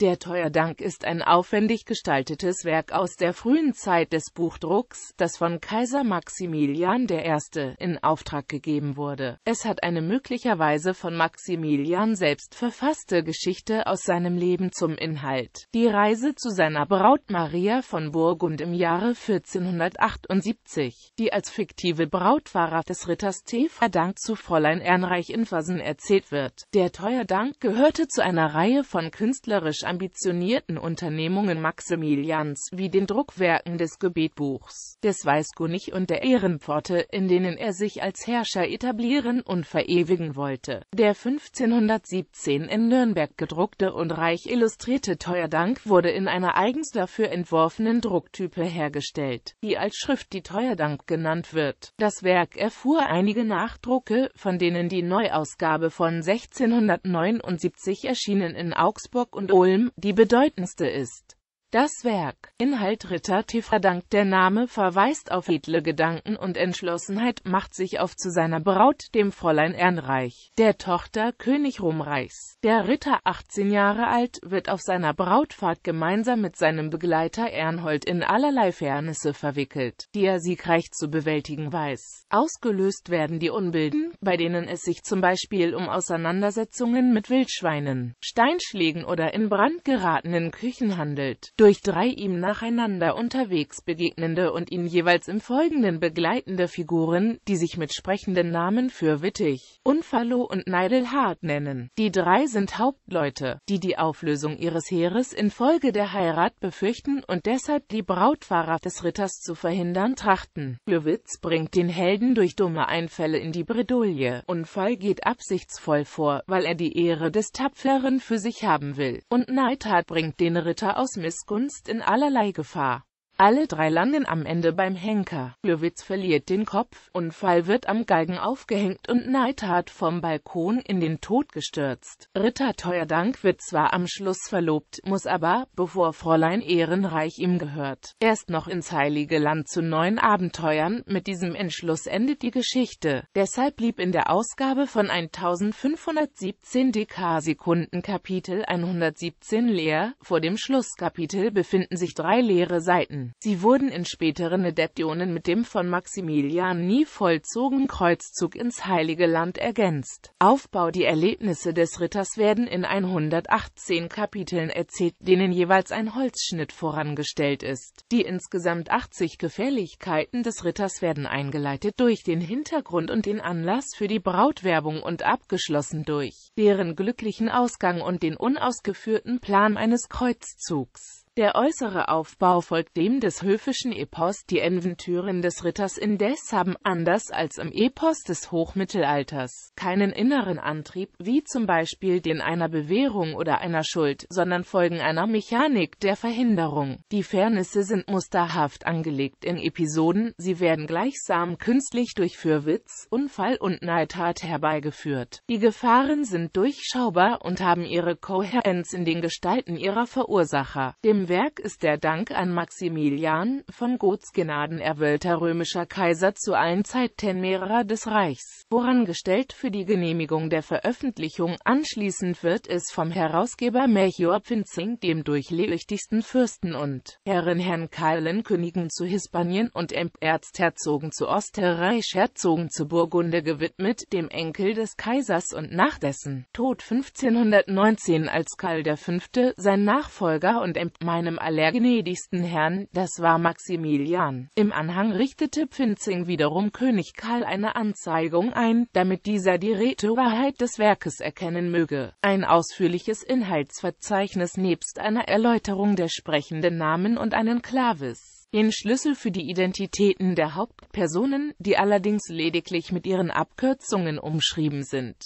Der Teuerdank ist ein aufwendig gestaltetes Werk aus der frühen Zeit des Buchdrucks, das von Kaiser Maximilian I. in Auftrag gegeben wurde. Es hat eine möglicherweise von Maximilian selbst verfasste Geschichte aus seinem Leben zum Inhalt. Die Reise zu seiner Braut Maria von Burgund im Jahre 1478, die als fiktive Brautfahrer des Ritters Teuerdank zu Fräulein Ernreich Infersen erzählt wird. Der Teuerdank gehörte zu einer Reihe von künstlerisch ambitionierten Unternehmungen Maximilians, wie den Druckwerken des Gebetbuchs, des Weißkönig und der Ehrenpforte, in denen er sich als Herrscher etablieren und verewigen wollte. Der 1517 in Nürnberg gedruckte und reich illustrierte Teuerdank wurde in einer eigens dafür entworfenen Drucktype hergestellt, die als Schrift die Teuerdank genannt wird. Das Werk erfuhr einige Nachdrucke, von denen die Neuausgabe von 1679 erschienen in Augsburg und Ulm allem die bedeutendste ist das Werk Inhalt Ritter T. verdankt der Name verweist auf edle Gedanken und Entschlossenheit, macht sich auf zu seiner Braut, dem Fräulein Ehrenreich, der Tochter König Ruhmreichs. Der Ritter, 18 Jahre alt, wird auf seiner Brautfahrt gemeinsam mit seinem Begleiter Ernhold in allerlei Fairnisse verwickelt, die er siegreich zu bewältigen weiß. Ausgelöst werden die Unbilden, bei denen es sich zum Beispiel um Auseinandersetzungen mit Wildschweinen, Steinschlägen oder in Brand geratenen Küchen handelt. Durch drei ihm nacheinander unterwegs begegnende und ihn jeweils im Folgenden begleitende Figuren, die sich mit sprechenden Namen für Wittig, Unfallo und Neidelhard nennen. Die drei sind Hauptleute, die die Auflösung ihres Heeres infolge der Heirat befürchten und deshalb die Brautfahrer des Ritters zu verhindern trachten. Löwitz bringt den Helden durch dumme Einfälle in die Bredouille. Unfall geht absichtsvoll vor, weil er die Ehre des Tapferen für sich haben will. Und Neidhart bringt den Ritter aus Miss Gunst in allerlei Gefahr. Alle drei landen am Ende beim Henker. Löwitz verliert den Kopf, Unfall wird am Galgen aufgehängt und Neid vom Balkon in den Tod gestürzt. Ritter Teuerdank wird zwar am Schluss verlobt, muss aber, bevor Fräulein Ehrenreich ihm gehört, erst noch ins heilige Land zu neuen Abenteuern. Mit diesem Entschluss endet die Geschichte. Deshalb blieb in der Ausgabe von 1517 DK-Sekunden Kapitel 117 leer. Vor dem Schlusskapitel befinden sich drei leere Seiten. Sie wurden in späteren Adeptionen mit dem von Maximilian nie vollzogenen Kreuzzug ins Heilige Land ergänzt. Aufbau Die Erlebnisse des Ritters werden in 118 Kapiteln erzählt, denen jeweils ein Holzschnitt vorangestellt ist. Die insgesamt 80 Gefährlichkeiten des Ritters werden eingeleitet durch den Hintergrund und den Anlass für die Brautwerbung und abgeschlossen durch deren glücklichen Ausgang und den unausgeführten Plan eines Kreuzzugs. Der äußere Aufbau folgt dem des höfischen Epos, die Enventüren des Ritters indes haben, anders als im Epos des Hochmittelalters, keinen inneren Antrieb, wie zum Beispiel den einer Bewährung oder einer Schuld, sondern folgen einer Mechanik der Verhinderung. Die Fairnisse sind musterhaft angelegt in Episoden, sie werden gleichsam künstlich durch Fürwitz, Unfall und Neidtat herbeigeführt. Die Gefahren sind durchschaubar und haben ihre Kohärenz in den Gestalten ihrer Verursacher, dem Werk ist der Dank an Maximilian von Goths Gnaden erwählter römischer Kaiser zu allen Zeiten mehrerer des Reichs, vorangestellt für die Genehmigung der Veröffentlichung. Anschließend wird es vom Herausgeber Melchior Pfinzing, dem durchlächtigsten Fürsten und Herren Herrn Karlen Königen zu Hispanien und Erzherzogen zu Osterreich Herzogen zu Burgunde gewidmet, dem Enkel des Kaisers und nach dessen Tod 1519 als Karl V. sein Nachfolger und Empt meinem allergnädigsten Herrn, das war Maximilian. Im Anhang richtete Pfinzing wiederum König Karl eine Anzeigung ein, damit dieser die Rätowahrheit des Werkes erkennen möge. Ein ausführliches Inhaltsverzeichnis nebst einer Erläuterung der sprechenden Namen und einen Klavis den Schlüssel für die Identitäten der Hauptpersonen, die allerdings lediglich mit ihren Abkürzungen umschrieben sind.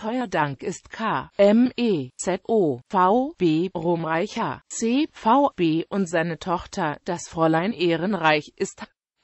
Teuer Dank ist K. M. E. Z. O. V. B. Rumreicher. C. V. B. und seine Tochter, das Fräulein Ehrenreich, ist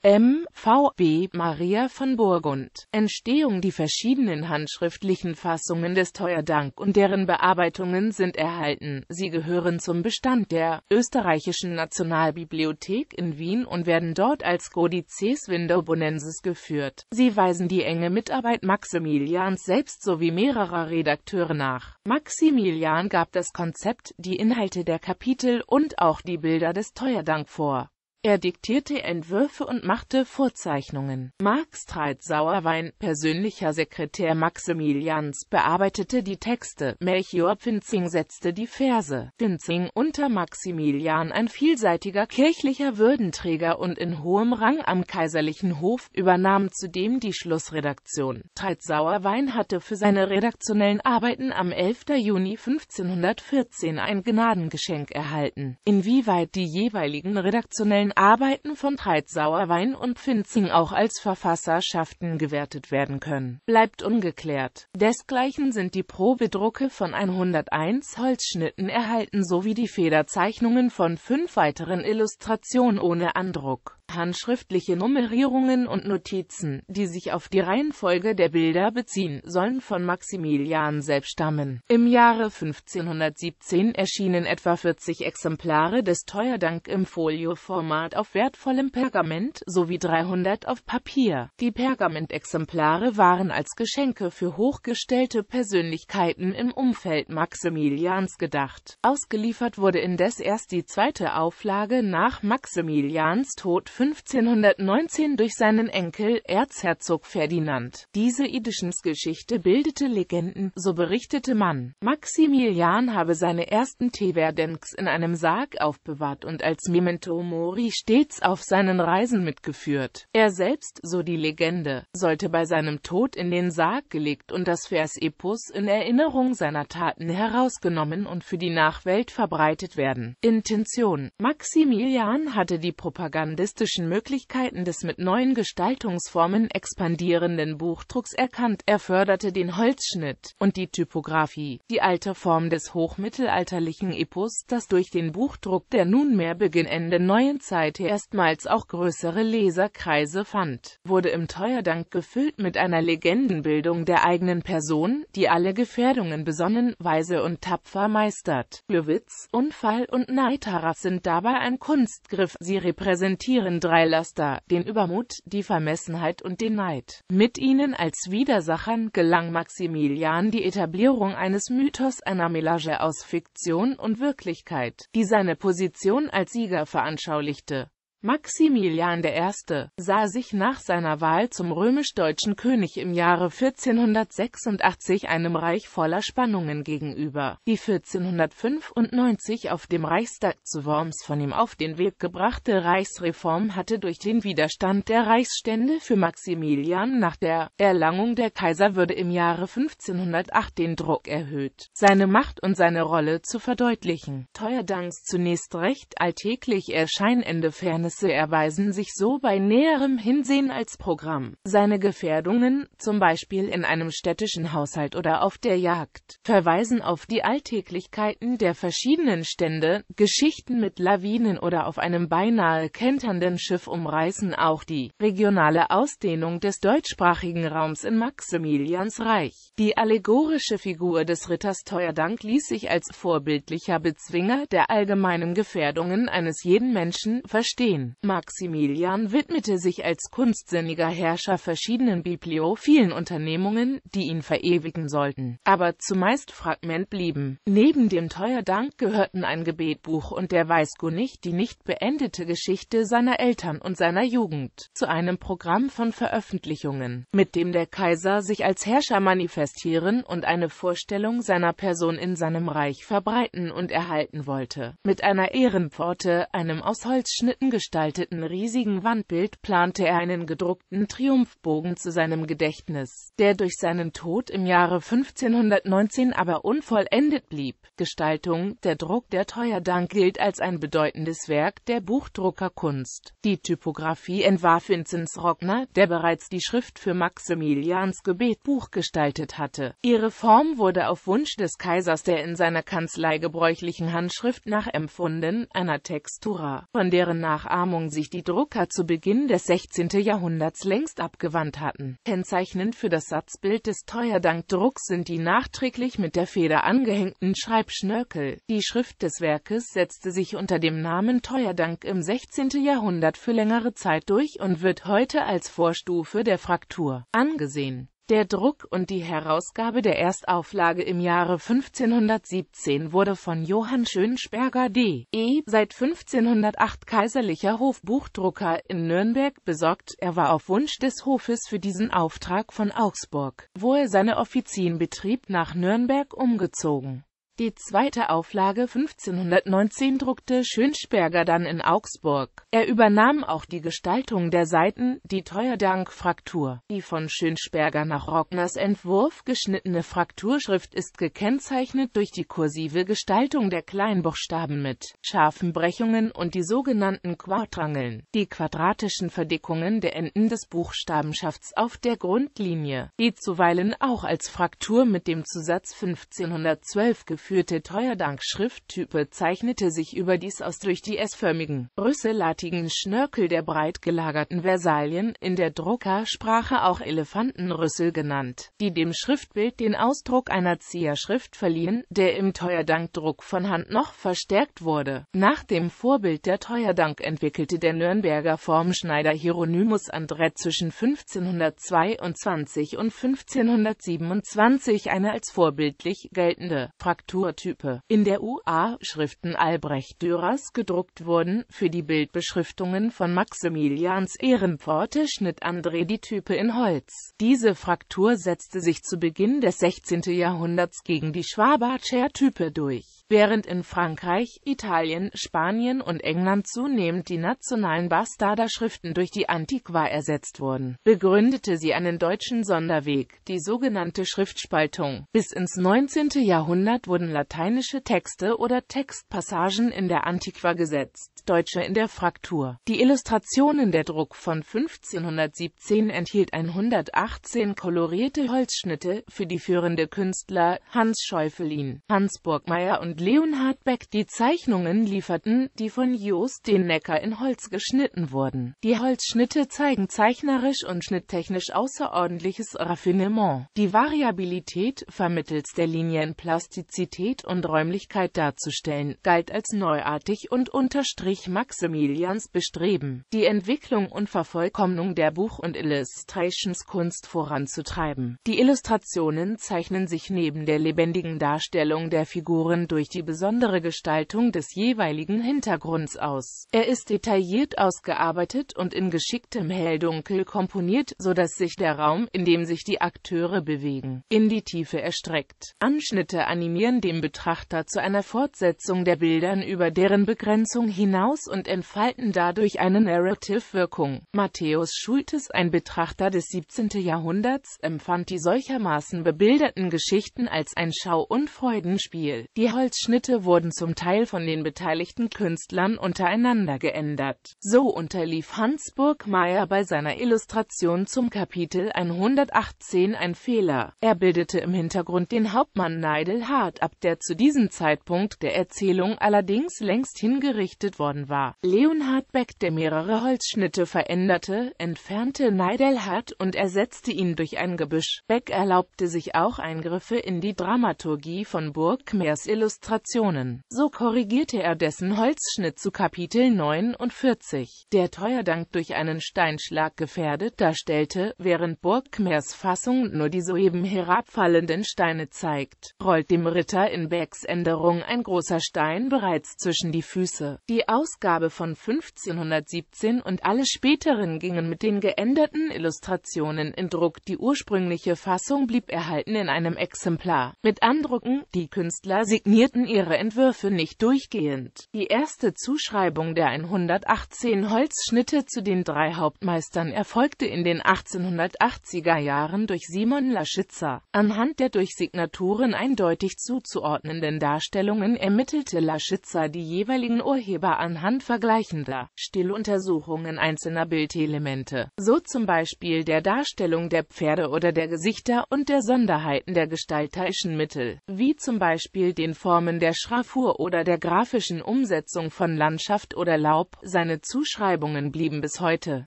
MVB Maria von Burgund. Entstehung Die verschiedenen handschriftlichen Fassungen des Teuerdank und deren Bearbeitungen sind erhalten. Sie gehören zum Bestand der Österreichischen Nationalbibliothek in Wien und werden dort als Codices Windobonensis geführt. Sie weisen die enge Mitarbeit Maximilians selbst sowie mehrerer Redakteure nach. Maximilian gab das Konzept, die Inhalte der Kapitel und auch die Bilder des Teuerdank vor. Er diktierte Entwürfe und machte Vorzeichnungen. Marx Treitsauerwein, persönlicher Sekretär Maximilians, bearbeitete die Texte, Melchior Pfinzing setzte die Verse. Pfinzing, unter Maximilian ein vielseitiger kirchlicher Würdenträger und in hohem Rang am kaiserlichen Hof, übernahm zudem die Schlussredaktion. Treitsauerwein hatte für seine redaktionellen Arbeiten am 11. Juni 1514 ein Gnadengeschenk erhalten. Inwieweit die jeweiligen redaktionellen Arbeiten von Treitsauerwein und Pfinzing auch als Verfasserschaften gewertet werden können, bleibt ungeklärt. Desgleichen sind die Probedrucke von 101 Holzschnitten erhalten sowie die Federzeichnungen von fünf weiteren Illustrationen ohne Andruck Handschriftliche Nummerierungen und Notizen, die sich auf die Reihenfolge der Bilder beziehen, sollen von Maximilian selbst stammen. Im Jahre 1517 erschienen etwa 40 Exemplare des Teuerdank im Folioformat auf wertvollem Pergament sowie 300 auf Papier. Die Pergamentexemplare waren als Geschenke für hochgestellte Persönlichkeiten im Umfeld Maximilians gedacht. Ausgeliefert wurde indes erst die zweite Auflage nach Maximilians Tod 1519 durch seinen Enkel Erzherzog Ferdinand. Diese Idischensgeschichte bildete Legenden, so berichtete man. Maximilian habe seine ersten Teverdenks in einem Sarg aufbewahrt und als Memento Mori stets auf seinen Reisen mitgeführt. Er selbst, so die Legende, sollte bei seinem Tod in den Sarg gelegt und das Vers Epos in Erinnerung seiner Taten herausgenommen und für die Nachwelt verbreitet werden. Intention Maximilian hatte die propagandistische plastischen Möglichkeiten des mit neuen Gestaltungsformen expandierenden Buchdrucks erkannt, er förderte den Holzschnitt und die Typografie, die alte Form des hochmittelalterlichen Epos, das durch den Buchdruck der nunmehr beginnenden neuen Zeit erstmals auch größere Leserkreise fand, wurde im Teuerdank gefüllt mit einer Legendenbildung der eigenen Person, die alle Gefährdungen besonnen, weise und tapfer meistert. Glöwitz, Unfall und Neidharras sind dabei ein Kunstgriff, sie repräsentieren ihren drei Laster, den Übermut, die Vermessenheit und den Neid. Mit ihnen als Widersachern gelang Maximilian die Etablierung eines Mythos einer Melage aus Fiktion und Wirklichkeit, die seine Position als Sieger veranschaulichte. Maximilian I. sah sich nach seiner Wahl zum römisch-deutschen König im Jahre 1486 einem Reich voller Spannungen gegenüber, die 1495 auf dem Reichstag zu Worms von ihm auf den Weg gebrachte Reichsreform hatte durch den Widerstand der Reichsstände für Maximilian nach der Erlangung der Kaiserwürde im Jahre 1508 den Druck erhöht, seine Macht und seine Rolle zu verdeutlichen. Teuerdanks zunächst recht alltäglich erscheinende Ferne Ergebnisse erweisen sich so bei näherem Hinsehen als Programm. Seine Gefährdungen, zum Beispiel in einem städtischen Haushalt oder auf der Jagd, verweisen auf die Alltäglichkeiten der verschiedenen Stände, Geschichten mit Lawinen oder auf einem beinahe kenternden Schiff umreißen auch die regionale Ausdehnung des deutschsprachigen Raums in Maximilians Reich. Die allegorische Figur des Ritters Teuerdank ließ sich als vorbildlicher Bezwinger der allgemeinen Gefährdungen eines jeden Menschen verstehen. Museen. Maximilian widmete sich als kunstsinniger Herrscher verschiedenen bibliophilen Unternehmungen, die ihn verewigen sollten, aber zumeist Fragment blieben. Neben dem Teuerdank gehörten ein Gebetbuch und der Weißgunnig die nicht beendete Geschichte seiner Eltern und seiner Jugend zu einem Programm von Veröffentlichungen, mit dem der Kaiser sich als Herrscher manifestieren und eine Vorstellung seiner Person in seinem Reich verbreiten und erhalten wollte. Mit einer Ehrenpforte, einem aus Holzschnitten gestalteten riesigen Wandbild plante er einen gedruckten Triumphbogen zu seinem Gedächtnis, der durch seinen Tod im Jahre 1519 aber unvollendet blieb. Gestaltung Der Druck der Teuerdank gilt als ein bedeutendes Werk der Buchdruckerkunst. Die Typografie entwarf Vinzenz Rockner, der bereits die Schrift für Maximilians Gebetbuch gestaltet hatte. Ihre Form wurde auf Wunsch des Kaisers der in seiner Kanzlei gebräuchlichen Handschrift nachempfunden, einer Textura, von deren Nachahmung Verarmung sich die Drucker zu Beginn des 16. Jahrhunderts längst abgewandt hatten. Kennzeichnend für das Satzbild des Teuerdank-Drucks sind die nachträglich mit der Feder angehängten Schreibschnörkel. Die Schrift des Werkes setzte sich unter dem Namen Teuerdank im 16. Jahrhundert für längere Zeit durch und wird heute als Vorstufe der Fraktur angesehen. Der Druck und die Herausgabe der Erstauflage im Jahre 1517 wurde von Johann Schönsperger d.E., seit 1508 kaiserlicher Hofbuchdrucker in Nürnberg, besorgt. Er war auf Wunsch des Hofes für diesen Auftrag von Augsburg, wo er seine Offizien betrieb, nach Nürnberg umgezogen die zweite Auflage 1519 druckte Schönsperger dann in Augsburg. Er übernahm auch die Gestaltung der Seiten, die Teuerdank-Fraktur. Die von Schönsperger nach Rockners Entwurf geschnittene Frakturschrift ist gekennzeichnet durch die kursive Gestaltung der Kleinbuchstaben mit scharfen Brechungen und die sogenannten Quadrangeln, die quadratischen Verdickungen der Enden des Buchstabenschafts auf der Grundlinie, die zuweilen auch als Fraktur mit dem Zusatz 1512 geführt führte treuerdank schrifttype zeichnete sich überdies aus durch die S-förmigen, rüsselartigen Schnörkel der breit gelagerten Versalien, in der Druckersprache auch Elefantenrüssel genannt, die dem Schriftbild den Ausdruck einer Zierschrift verliehen, der im Treuerdank-Druck von Hand noch verstärkt wurde. Nach dem Vorbild der Teuerdank entwickelte der Nürnberger Formschneider Hieronymus Andrett zwischen 1522 und 1527 eine als vorbildlich geltende Fraktur Signaturtype in der UA Schriften Albrecht Dürers gedruckt wurden, für die Bildbeschriftungen von Maximilians Ehrenpforte schnitt André die Type in Holz. Diese Fraktur setzte sich zu Beginn des 16. Jahrhunderts gegen die Schwabacher Type durch Während in Frankreich, Italien, Spanien und England zunehmend die nationalen Bastarderschriften durch die Antiqua ersetzt wurden, begründete sie einen deutschen Sonderweg, die sogenannte Schriftspaltung. Bis ins 19. Jahrhundert wurden lateinische Texte oder Textpassagen in der Antiqua gesetzt, deutsche in der Fraktur. Die Illustrationen der Druck von 1517 enthielt 118 kolorierte Holzschnitte für die führende Künstler Hans Schäufelin, Hans Burgmeier und und Leonhard Beck die Zeichnungen lieferten, die von Joost den Necker in Holz geschnitten wurden. Die Holzschnitte zeigen zeichnerisch und schnitttechnisch außerordentliches Raffinement. Die Variabilität, vermittels der Linien Plastizität und Räumlichkeit darzustellen, galt als neuartig und unterstrich Maximilians Bestreben, die Entwicklung und Vervollkommnung der Buch- und Illustrationskunst voranzutreiben. Die Illustrationen zeichnen sich neben der lebendigen Darstellung der Figuren durch durch die besondere Gestaltung des jeweiligen Hintergrunds aus. Er ist detailliert ausgearbeitet und in geschicktem Helldunkel komponiert, sodass sich der Raum, in dem sich die Akteure bewegen, in die Tiefe erstreckt. Anschnitte animieren den Betrachter zu einer Fortsetzung der Bildern über deren Begrenzung hinaus und entfalten dadurch eine Narrative-Wirkung. Matthäus Schultes, ein Betrachter des 17. Jahrhunderts, empfand die solchermaßen bebilderten Geschichten als ein Schau- und Freudenspiel. Die Holz Holzschnitte wurden zum Teil von den beteiligten Künstlern untereinander geändert. So unterlief Hans Burgkmair bei seiner Illustration zum Kapitel 118 ein Fehler. Er bildete im Hintergrund den Hauptmann Nigel Hart ab, der zu diesem Zeitpunkt der Erzählung allerdings längst hingerichtet worden war. Leonhard Beck, der mehrere Holzschnitte veränderte, entfernte Nigel Hart und ersetzte ihn durch ein Gebüsch. Beck erlaubte sich auch Eingriffe in die Dramaturgie von Burgkmairs Illustration Illustrationen. So korrigierte er dessen Holzschnitt zu Kapitel 49, der Teuerdank durch einen Steinschlag gefährdet darstellte, während Burgkmers Fassung nur die soeben herabfallenden Steine zeigt, rollt dem Ritter in Becks Änderung ein großer Stein bereits zwischen die Füße. Die Ausgabe von 1517 und alle späteren gingen mit den geänderten Illustrationen in Druck. Die ursprüngliche Fassung blieb erhalten in einem Exemplar. Mit Andrucken, die Künstler signierten mussten ihre Entwürfe nicht durchgehend. Die erste Zuschreibung der 118 Holzschnitte zu den drei Hauptmeistern erfolgte in den 1880er Jahren durch Simon Laschitzer. Anhand der durch Signaturen eindeutig zuzuordnenden Darstellungen ermittelte Laschitzer die jeweiligen Urheber anhand vergleichender Stilluntersuchungen einzelner Bildelemente, so zum Beispiel der Darstellung der Pferde oder der Gesichter und der Sonderheiten der gestalterischen Mittel, wie zum Beispiel den Formen Formen der Schraffur oder der grafischen Umsetzung von Landschaft oder Laub, seine Zuschreibungen blieben bis heute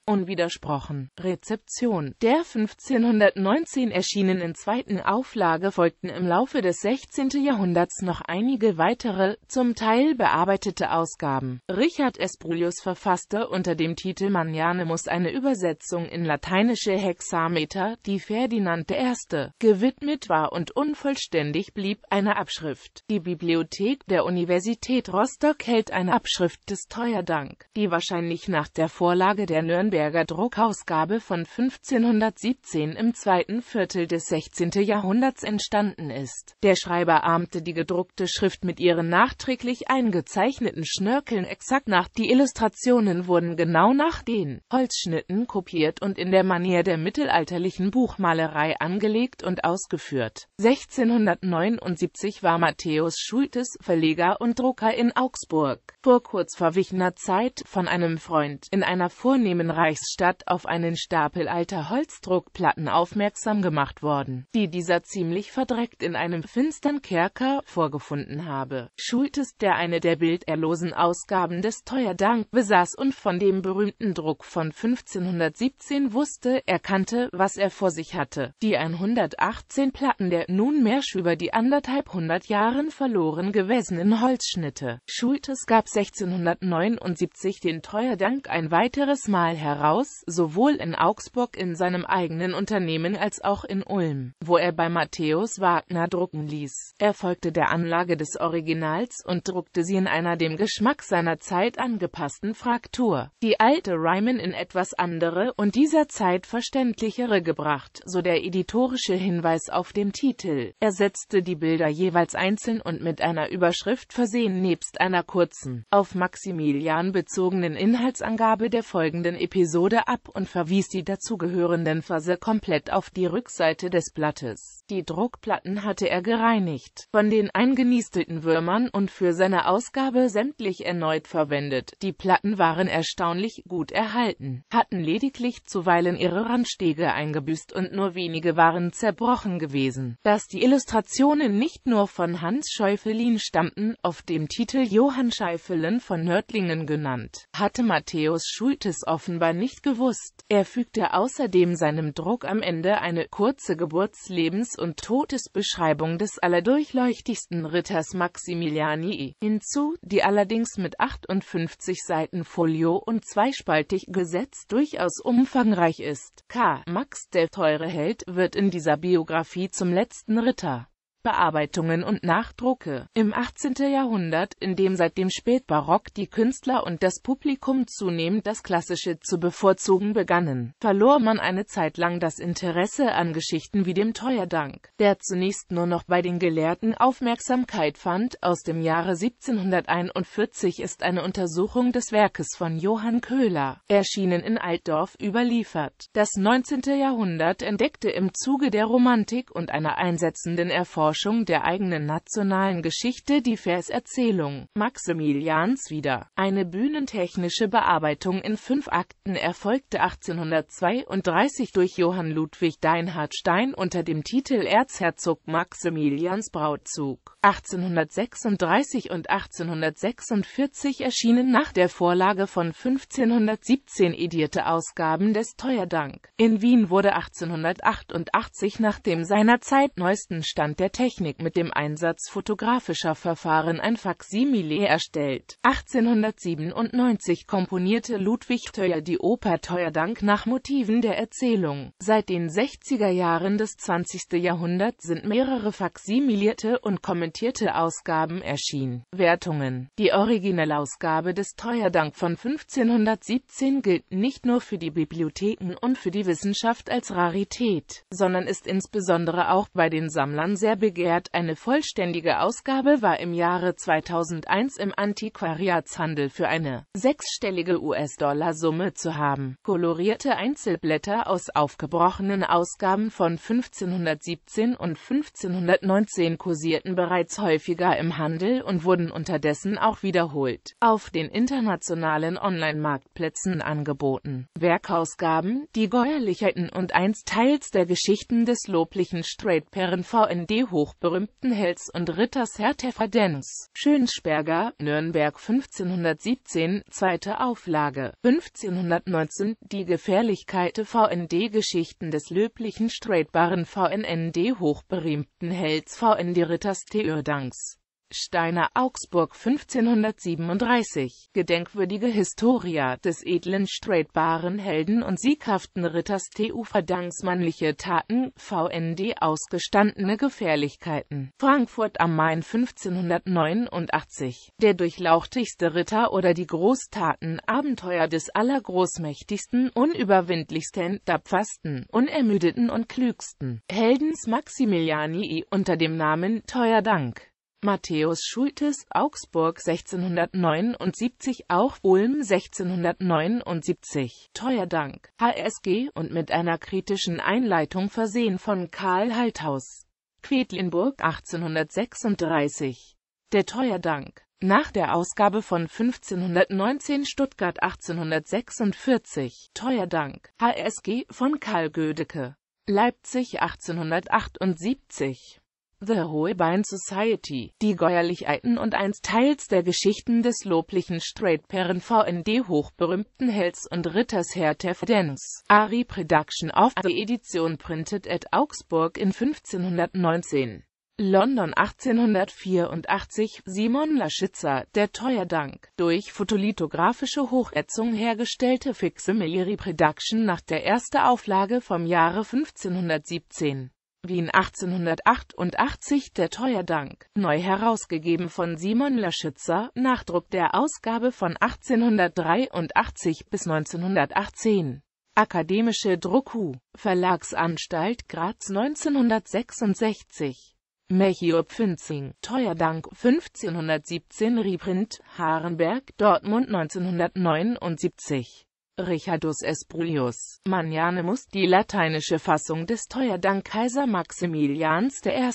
unwidersprochen. Rezeption Der 1519 erschienenen zweiten Auflage folgten im Laufe des 16. Jahrhunderts noch einige weitere, zum Teil bearbeitete Ausgaben. Richard Esbrulius verfasste unter dem Titel Manianemus eine Übersetzung in lateinische Hexameter, die Ferdinand I. gewidmet war und unvollständig blieb, eine Abschrift. Die Bibliothek der Universität Rostock hält eine Abschrift des Teuerdank, die wahrscheinlich nach der Vorlage der Nürnberger Druckausgabe von 1517 im zweiten Viertel des 16. Jahrhunderts entstanden ist. Der Schreiber ahmte die gedruckte Schrift mit ihren nachträglich eingezeichneten Schnörkeln exakt nach. Die Illustrationen wurden genau nach den Holzschnitten kopiert und in der Manier der mittelalterlichen Buchmalerei angelegt und ausgeführt. 1679 war Matthäus Schultes, Verleger und Drucker in Augsburg, vor kurz verwichener Zeit von einem Freund in einer vornehmen Reichsstadt auf einen Stapel alter Holzdruckplatten aufmerksam gemacht worden, die dieser ziemlich verdreckt in einem finstern Kerker vorgefunden habe. Schultes, der eine der bilderlosen Ausgaben des Teuerdank besaß und von dem berühmten Druck von 1517 wusste, erkannte, was er vor sich hatte. Die 118 Platten der nunmehr über die anderthalb hundert Jahren verloren verloren gewesenen Holzschnitte. Schultes gab 1679 den Treuerdank ein weiteres Mal heraus, sowohl in Augsburg in seinem eigenen Unternehmen als auch in Ulm, wo er bei Matthäus Wagner drucken ließ. Er folgte der Anlage des Originals und druckte sie in einer dem Geschmack seiner Zeit angepassten Fraktur. Die alte Ryman in etwas andere und dieser Zeit verständlichere gebracht, so der editorische Hinweis auf dem Titel. Er setzte die Bilder jeweils einzeln und mit mit einer Überschrift versehen nebst einer kurzen, auf Maximilian bezogenen Inhaltsangabe der folgenden Episode ab und verwies die dazugehörenden Verse komplett auf die Rückseite des Blattes. Die Druckplatten hatte er gereinigt, von den eingenistelten Würmern und für seine Ausgabe sämtlich erneut verwendet. Die Platten waren erstaunlich gut erhalten, hatten lediglich zuweilen ihre Randstege eingebüßt und nur wenige waren zerbrochen gewesen. Dass die Illustrationen nicht nur von Hans Scheu Schäifflin stammten, auf dem Titel Johann Schäiffelen von Nördlingen genannt, hatte Matthäus Schultes offenbar nicht gewusst. Er fügte außerdem seinem Druck am Ende eine kurze Geburtslebens- und Todesbeschreibung des allerdurchleuchtigsten Ritters Maximiliani hinzu, die allerdings mit 58 Seiten Folio und zweispaltig Gesetz durchaus umfangreich ist. K. Max der teure Held wird in dieser Biografie zum letzten Ritter Bearbeitungen und Nachdrucke. Im 18. Jahrhundert, in dem seit dem Spätbarock die Künstler und das Publikum zunehmend das Klassische zu bevorzugen begannen, verlor man eine Zeit lang das Interesse an Geschichten wie dem Teuerdank, der zunächst nur noch bei den Gelehrten Aufmerksamkeit fand. Aus dem Jahre 1741 ist eine Untersuchung des Werkes von Johann Köhler, erschienen in Altdorf, überliefert. Das 19. Jahrhundert entdeckte im Zuge der Romantik und einer einsetzenden Erforschung Erforschung der eigenen nationalen Geschichte die Verserzählung Maximilians wieder. Eine bühnentechnische Bearbeitung in fünf Akten erfolgte 1832 durch Johann Ludwig Deinhard Stein unter dem Titel Erzherzog Maximilians Brautzug. 1836 und 1846 erschienen nach der Vorlage von 1517 edierte Ausgaben des Teuerdank. In Wien wurde 1888 nach dem seinerzeit neuesten Stand der Technik mit dem Einsatz fotografischer Verfahren ein Faksimile erstellt. 1897 komponierte Ludwig Theuer die Oper Theuerdank nach Motiven der Erzählung. Seit den 60er Jahren des 20. Jahrhunderts sind mehrere faksimilierte und kommentierte Ausgaben erschienen. Wertungen Die originelle Ausgabe des Theuerdank von 1517 gilt nicht nur für die Bibliotheken und für die Wissenschaft als Rarität, sondern ist insbesondere auch bei den Sammlern sehr beliebt begehrt. Eine vollständige Ausgabe war im Jahre 2001 im Antiquariatshandel für eine sechsstellige US-Dollar-Summe zu haben. Kolorierte Einzelblätter aus aufgebrochenen Ausgaben von 1517 und 1519 kursierten bereits häufiger im Handel und wurden unterdessen auch wiederholt auf den internationalen Online-Marktplätzen angeboten. Werkausgaben, die Gäuerlichkeiten und einst teils der Geschichten des loblichen Straight-Perren VND hochberühmten Hels und Ritters Herr verdenz Schönsperger, Nürnberg 1517, zweite Auflage, 1519, die Gefährlichkeit VND-Geschichten des löblichen streitbaren VNND hochberühmten Hels VND Ritters Theurdanks. Steiner Augsburg 1537, gedenkwürdige Historia des edlen streitbaren Helden und sieghaften Ritters TU Verdanksmannliche Taten, VND Ausgestandene Gefährlichkeiten, Frankfurt am Main 1589, der durchlauchtigste Ritter oder die Großtaten, Abenteuer des allergroßmächtigsten, unüberwindlichsten, tapfersten, unermüdeten und klügsten, Heldens Maximiliani unter dem Namen Teuer Dank. Matthäus Schultes, Augsburg 1679, auch Ulm 1679, teuer Dank, HSG und mit einer kritischen Einleitung versehen von Karl Halthaus, Quedlinburg 1836, der teuer Dank, nach der Ausgabe von 1519 Stuttgart 1846, teuer Dank, HSG von Karl Gödecke, Leipzig 1878, The Hohe Bein Society, die Gäuerlichkeiten und teils der Geschichten des loblichen straight Straightperen VND hochberühmten Hells und Ritters Hertef Dens, Ari Production of The Edition printed at Augsburg in 1519. London 1884 Simon Laschitzer, der teuer dank durch fotolithografische Hochätzung hergestellte Fiximilary Reproduction nach der ersten Auflage vom Jahre 1517. Wien 1888 Der Teuerdank, neu herausgegeben von Simon Laschitzer, Nachdruck der Ausgabe von 1883 bis 1918. Akademische Drucku, Verlagsanstalt Graz 1966. Melchior Pfünzing, Teuerdank 1517 Reprint, Harenberg, Dortmund 1979 Richardus Esprullius. Manlianus, die lateinische Fassung des Teuerdank Kaiser Maximilians I.,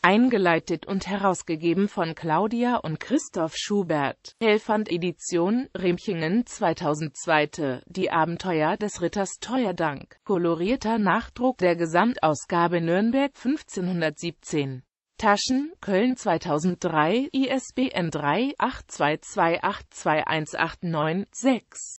eingeleitet und herausgegeben von Claudia und Christoph Schubert. Helfand Edition, Remchingen 2002, Die Abenteuer des Ritters Teuerdank, kolorierter Nachdruck der Gesamtausgabe Nürnberg 1517. Taschen, Köln 2003, ISBN 3-822821896-6.